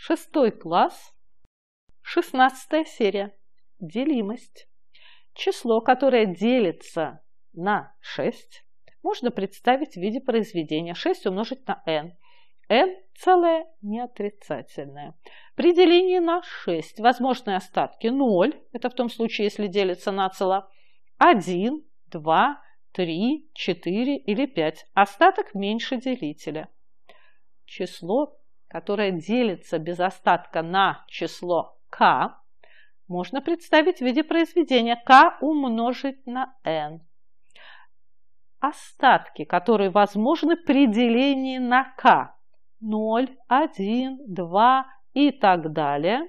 Шестой класс. Шестнадцатая серия. Делимость. Число, которое делится на 6, можно представить в виде произведения 6 умножить на n. n целое неотрицательное При делении на 6 возможные остатки 0, это в том случае, если делится на цело, 1, 2, 3, 4 или 5. Остаток меньше делителя. Число которое делится без остатка на число k, можно представить в виде произведения k умножить на n. Остатки, которые возможны при делении на k, 0, 1, 2 и так далее.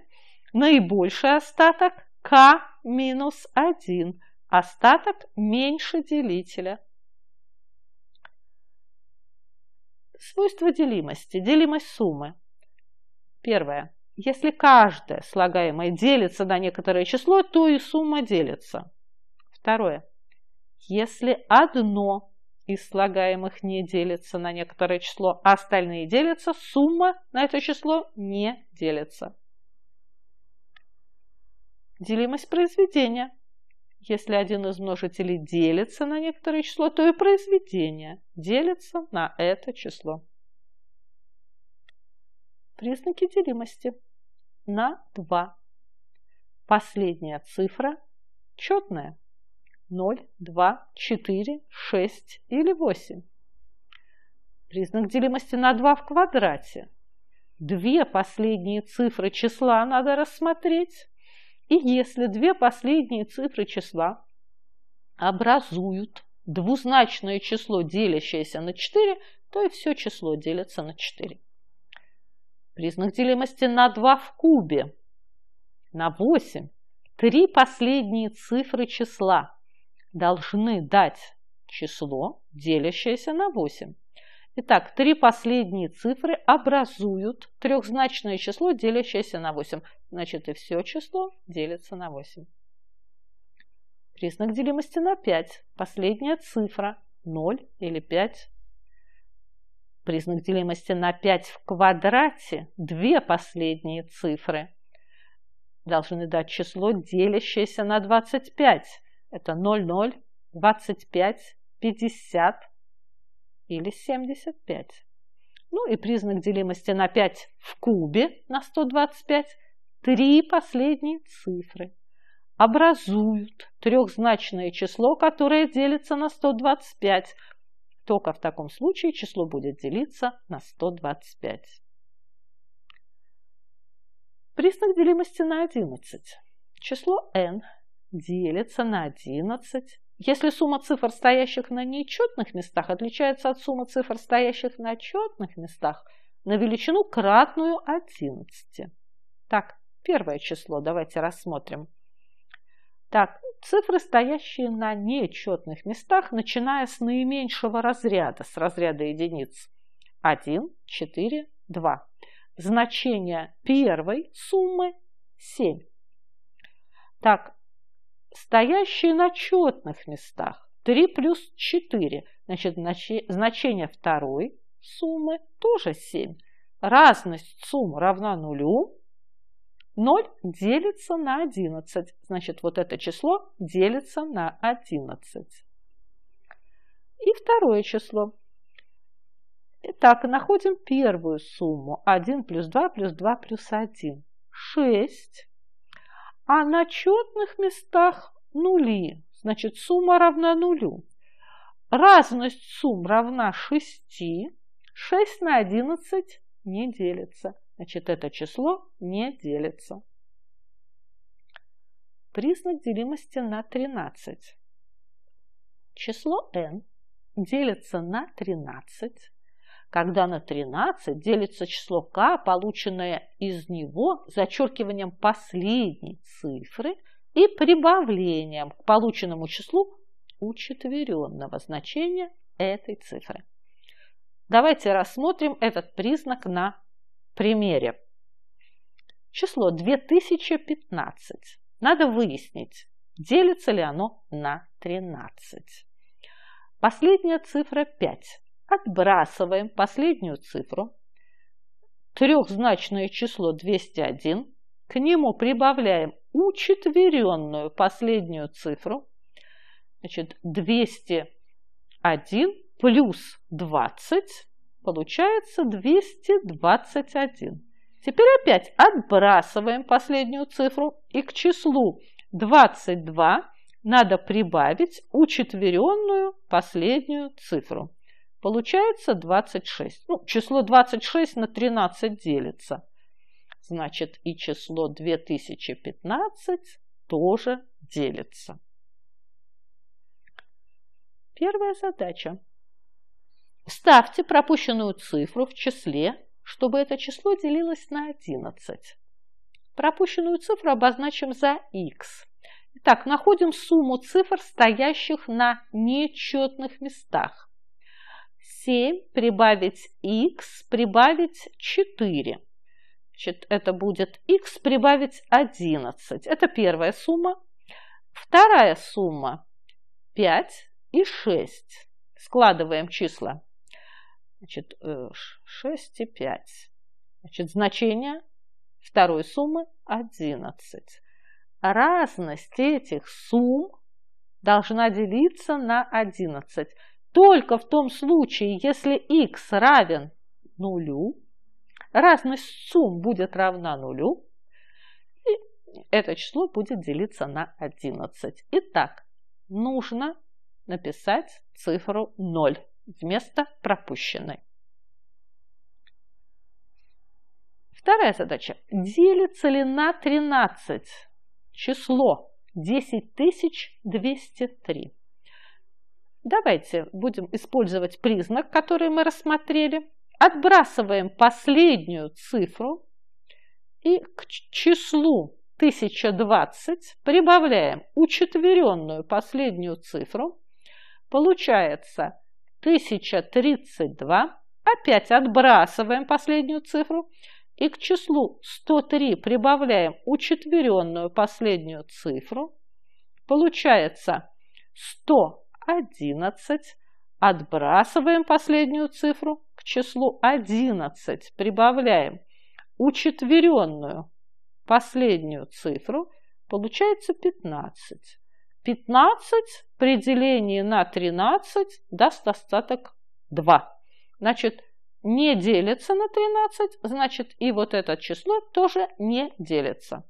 Наибольший остаток k минус 1, остаток меньше делителя – Свойство делимости, делимость суммы. Первое. Если каждое слагаемое делится на некоторое число, то и сумма делится. Второе. Если одно из слагаемых не делится на некоторое число, а остальные делятся, сумма на это число не делится. Делимость произведения. Если один из множителей делится на некоторое число, то и произведение делится на это число. Признаки делимости на 2. Последняя цифра четная. 0, 2, 4, 6 или 8. Признак делимости на 2 в квадрате. Две последние цифры числа надо рассмотреть. И если две последние цифры числа образуют двузначное число, делящееся на 4, то и все число делится на 4. Признак делимости на 2 в кубе, на 8. Три последние цифры числа должны дать число, делящееся на 8. Итак, три последние цифры образуют трехзначное число, делящееся на 8 значит и все число делится на 8. Признак делимости на 5. Последняя цифра 0 или 5. Признак делимости на 5 в квадрате. Две последние цифры должны дать число, делящееся на 25. Это 0, 0, 25, 50 или 75. Ну и признак делимости на 5 в кубе на 125 – три последние цифры образуют трехзначное число, которое делится на 125. Только в таком случае число будет делиться на 125. Признак делимости на 11. Число n делится на 11, если сумма цифр, стоящих на нечетных местах, отличается от суммы цифр, стоящих на четных местах, на величину кратную 11. Так, первое число давайте рассмотрим. Так, цифры, стоящие на нечетных местах, начиная с наименьшего разряда, с разряда единиц. 1, 4, 2. Значение первой суммы 7. Так, стоящие на четных местах 3 плюс 4. Значит, значение второй суммы тоже 7. Разность сумм равна нулю. 0 делится на 11, значит, вот это число делится на 11. И второе число. Итак, находим первую сумму. 1 плюс 2 плюс 2 плюс 1. 6. А на четных местах нули. Значит, сумма равна нулю. Разность сумм равна 6. 6 на 11 не делится. Значит, это число не делится. Признак делимости на 13. Число n делится на 13, когда на 13 делится число k, полученное из него зачеркиванием последней цифры и прибавлением к полученному числу учетверенного значения этой цифры. Давайте рассмотрим этот признак на примере. Число 2015. Надо выяснить, делится ли оно на 13. Последняя цифра 5. Отбрасываем последнюю цифру, трехзначное число 201, к нему прибавляем учетверенную последнюю цифру, значит, 201 плюс 20 Получается 221. Теперь опять отбрасываем последнюю цифру и к числу 22 надо прибавить учетверенную последнюю цифру. Получается 26. Ну, число 26 на 13 делится. Значит, и число 2015 тоже делится. Первая задача. Вставьте пропущенную цифру в числе, чтобы это число делилось на 11. Пропущенную цифру обозначим за x. Итак, находим сумму цифр, стоящих на нечетных местах. 7 прибавить x прибавить 4. Значит, это будет x прибавить 11. Это первая сумма. Вторая сумма 5 и 6. Складываем числа. Значит, 6 э, и 5. Значит, значение второй суммы 11. Разность этих сумм должна делиться на 11. Только в том случае, если x равен нулю, разность сумм будет равна нулю, и это число будет делиться на 11. Итак, нужно написать цифру 0 вместо пропущенной. Вторая задача. Делится ли на 13 число 10203? Давайте будем использовать признак, который мы рассмотрели. Отбрасываем последнюю цифру и к числу 1020 прибавляем учетверенную последнюю цифру. Получается 1032, опять отбрасываем последнюю цифру и к числу 103 прибавляем учетверенную последнюю цифру. Получается 111, отбрасываем последнюю цифру, к числу 11 прибавляем учетверенную последнюю цифру, получается 15. 15 при делении на 13 даст остаток 2. Значит, не делится на 13, значит и вот это число тоже не делится.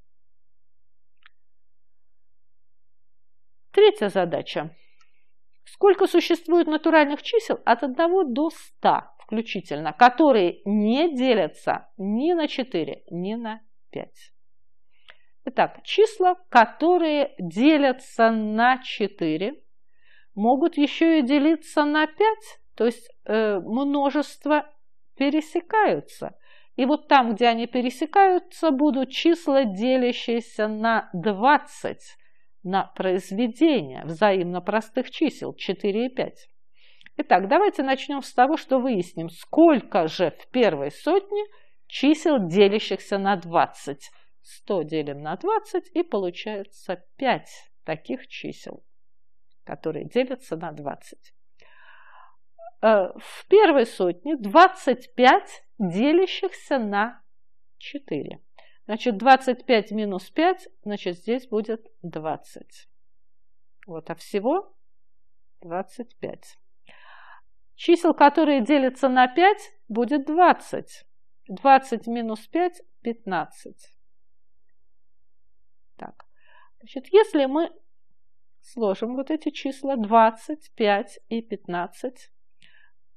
Третья задача. Сколько существует натуральных чисел от 1 до 100 включительно, которые не делятся ни на 4, ни на 5? Итак, числа, которые делятся на 4, могут еще и делиться на 5, то есть э, множество пересекаются. И вот там, где они пересекаются, будут числа, делящиеся на 20, на произведение взаимно простых чисел 4 и 5. Итак, давайте начнем с того, что выясним, сколько же в первой сотне чисел, делящихся на 20. 100 делим на 20 и получается 5 таких чисел, которые делятся на 20. Э, в первой сотне 25 делящихся на 4. Значит, 25 минус 5, значит, здесь будет 20. Вот, а всего 25. Чисел, которые делятся на 5, будет 20. 20 минус 5 – 15. Значит, если мы сложим вот эти числа 25 и 15,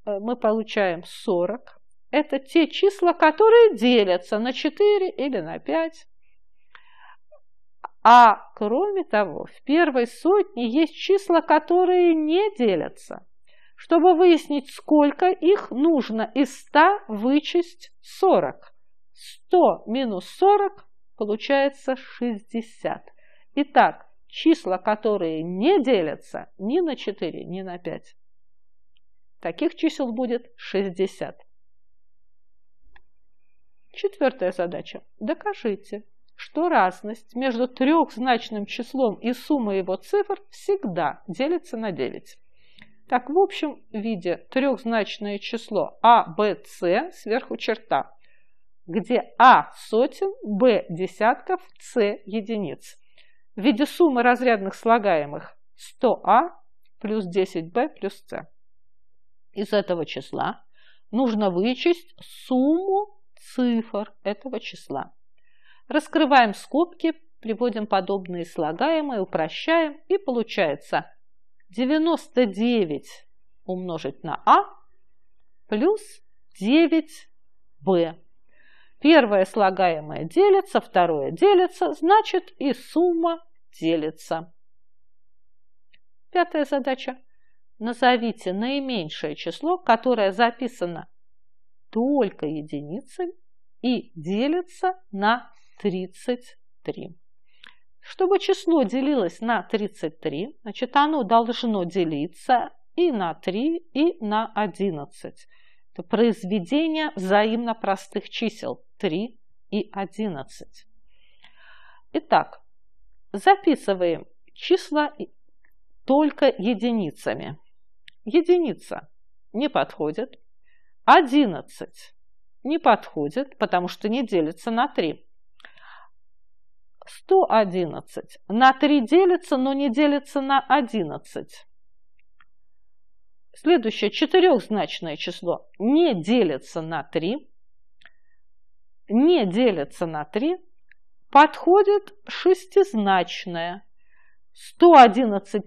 э, мы получаем 40. Это те числа, которые делятся на 4 или на 5. А кроме того, в первой сотне есть числа, которые не делятся. Чтобы выяснить, сколько их, нужно из 100 вычесть 40. 100 минус 40 получается 60. Итак, числа, которые не делятся ни на 4, ни на 5. Таких чисел будет 60. Четвертая задача. Докажите, что разность между трехзначным числом и суммой его цифр всегда делится на 9. Так, в общем виде трехзначное число А, Б, С сверху черта, где А сотен, Б десятков, С единиц в виде суммы разрядных слагаемых 100а плюс 10b плюс c. Из этого числа нужно вычесть сумму цифр этого числа. Раскрываем скобки, приводим подобные слагаемые, упрощаем, и получается 99 умножить на а плюс 9b Первое слагаемое делится, второе делится, значит и сумма делится. Пятая задача. Назовите наименьшее число, которое записано только единицами и делится на 33. Чтобы число делилось на 33, значит оно должно делиться и на 3, и на 11. Это произведение взаимно простых чисел 3 и 11. Итак, записываем числа только единицами. Единица не подходит. 11 не подходит, потому что не делится на 3. 111 на 3 делится, но не делится на 11. Следующее четырехзначное число не делится на 3, не делится на 3, подходит шестизначное 111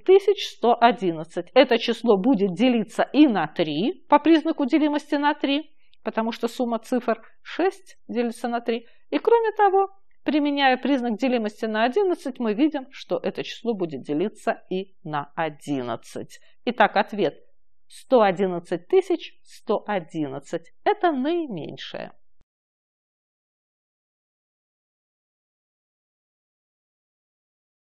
111. Это число будет делиться и на 3, по признаку делимости на 3, потому что сумма цифр 6 делится на 3. И кроме того, применяя признак делимости на 11, мы видим, что это число будет делиться и на 11. Итак, ответ 111 111. Это наименьшее.